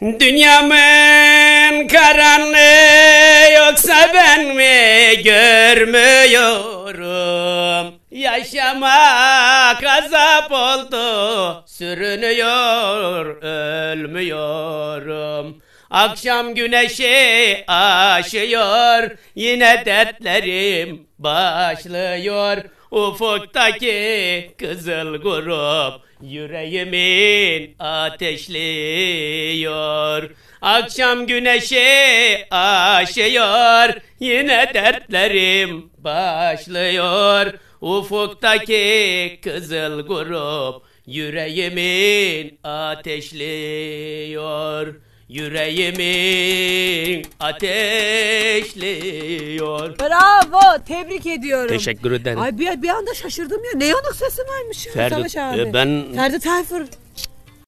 Dünyamın karanlığı yoksa ben mi görmüyorum? Yaşamak azap oldu Sürünüyor ölmüyorum Akşam güneşi aşıyor Yine dertlerim başlıyor Ufuktaki kızıl grup Yüreğimin ateşliyor Akşam güneşi aşıyor Yine dertlerim başlıyor Ufuktaki kızıl grup yüreğimin ateşliyor. Yüreğimin ateşliyor. Bravo, tebrik ediyorum. Teşekkür ederim. Ay bir, bir anda şaşırdım ya. Ne yanık sesin varmış ya Ferdi, Savaş e, abi. E, ben... Ferdi Tayfur.